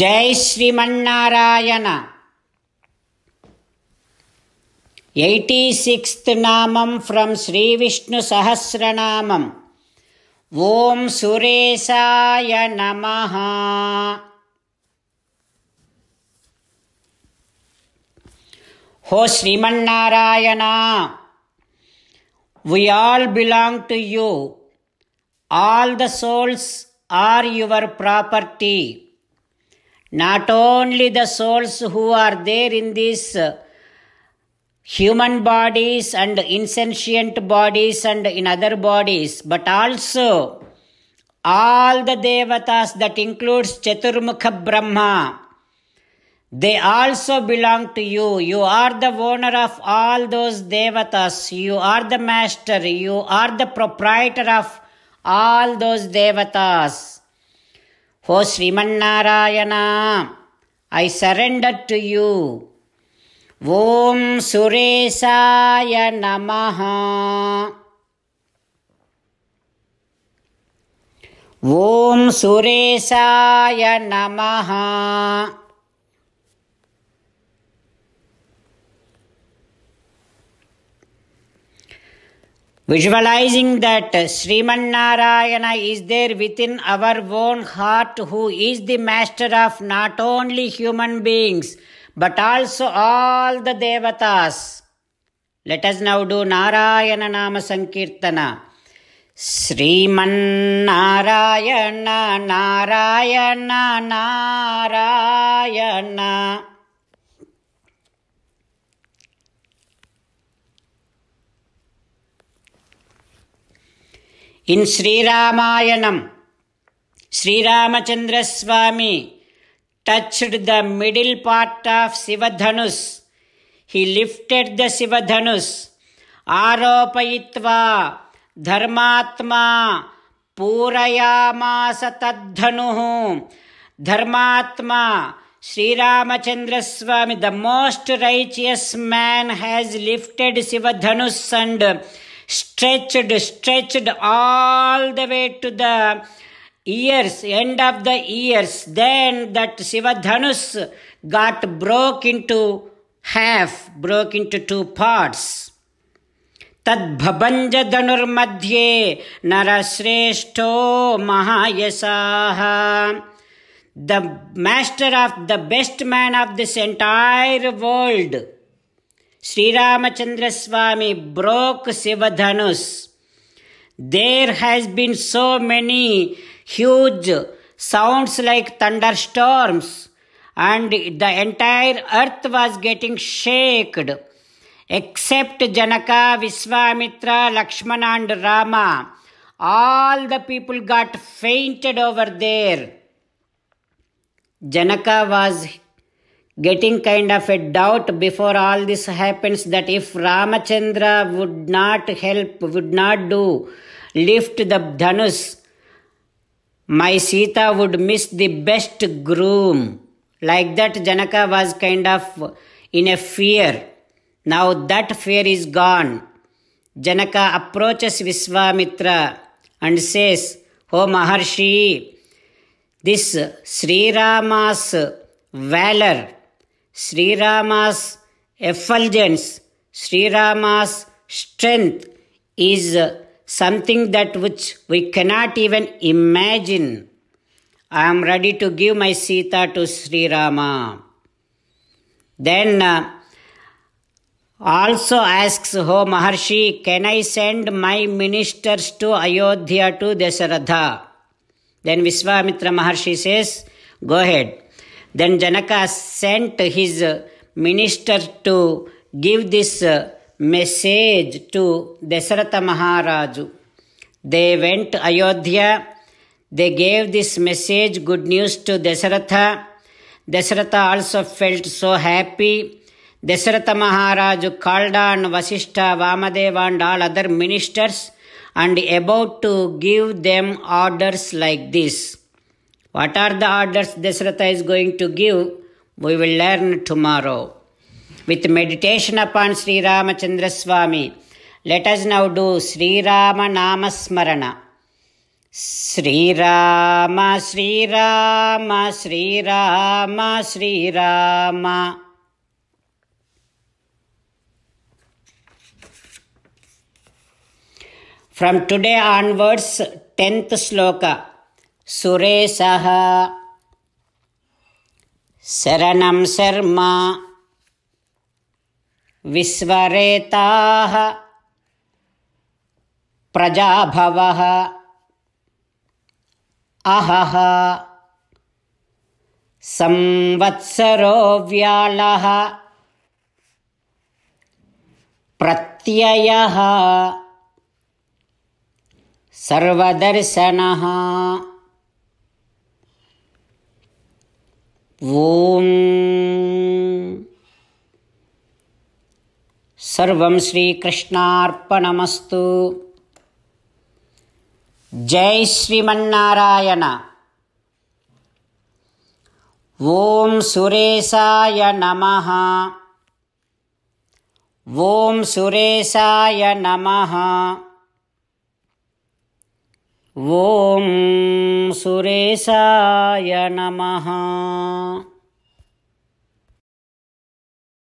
Jai Sriman Narayana eighty sixth namam from Sri Vishnu Sahasranamam ఓం సురేశాయ నమ హో Sriman Narayana we all belong to you all the souls are your property not only the souls who are there in these human bodies and insentient bodies and in other bodies, but also all the devatas that includes Chaturmukha Brahma. They also belong to you. You are the owner of all those devatas. You are the master. You are the proprietor of all those devatas. हो Sriman Narayana I surrender to you ॐ सुरेशाय नमः ॐ सुरेशाय नमः Visualizing that uh, Sriman Narayana is there within our own heart, who is the master of not only human beings but also all the devatas. Let us now do Narayana Nama Sankirtana. Sriman Narayana Narayana Narayana In Sri Rama Ramayanam, Sri Ramachandra Swami touched the middle part of Sivadhanus. He lifted the Sivadhanus. Aropayitva Dharmatma Purayamasa Tadhanuhu. Dharmatma Sri Sriramachandra Swami, the most righteous man, has lifted Sivadhanus and stretched, stretched all the way to the ears, end of the ears. Then that Sivadhanus got broke into half, broke into two parts. तद्भबञ्जधनुर्मध्ये नरश्रेष्ठो महायसाः the master of the best man of this entire world Sri Ramachandra Swami broke Shiva Dhanus there has been so many huge sounds like thunder storms and the entire earth was getting shaked except Janaka Vishwamitra Lakshmana and Rama all the people got fainted over there Janaka was getting kind of a doubt before all this happens that if Ramachandra would not help, would not do, lift the dhanus, my Sita would miss the best groom. Like that, Janaka was kind of in a fear. Now that fear is gone. Janaka approaches Viswamitra and says, O oh Maharshi, this Sri Rama's valor Srirama's effulgence, Srirama's strength is something that which we cannot even imagine. I am ready to give my Sita to Sri Rama. Then uh, also asks, Ho Maharshi, can I send my ministers to Ayodhya to Dasharatha? Then Viswamitra Maharshi says, Go ahead. Then Janaka sent his minister to give this message to Desarata Maharaju. They went Ayodhya. They gave this message, good news to Desarata. Desarata also felt so happy. Desarata Maharaju called on Vasishtha, Vamadeva and all other ministers and about to give them orders like this. What are the orders Desratha is going to give? We will learn tomorrow. With meditation upon Sri Ramachandra Swami, let us now do Sri Rama Sri Rama, Sri Rama, Sri Rama, Sri Rama. From today onwards, 10th sloka सुरेशः शरणं शर्मा विस्वरेताः प्रजाभवः अहः संवत्सरो व्यालः प्रत्ययः सर्वदर्शनः सर्वं श्रीकृष्णार्पणमस्तु जय श्रीमन्नारायण ॐ सुरेशाय नमः ॐ सुरेशाय नमः सुरेशाय नमः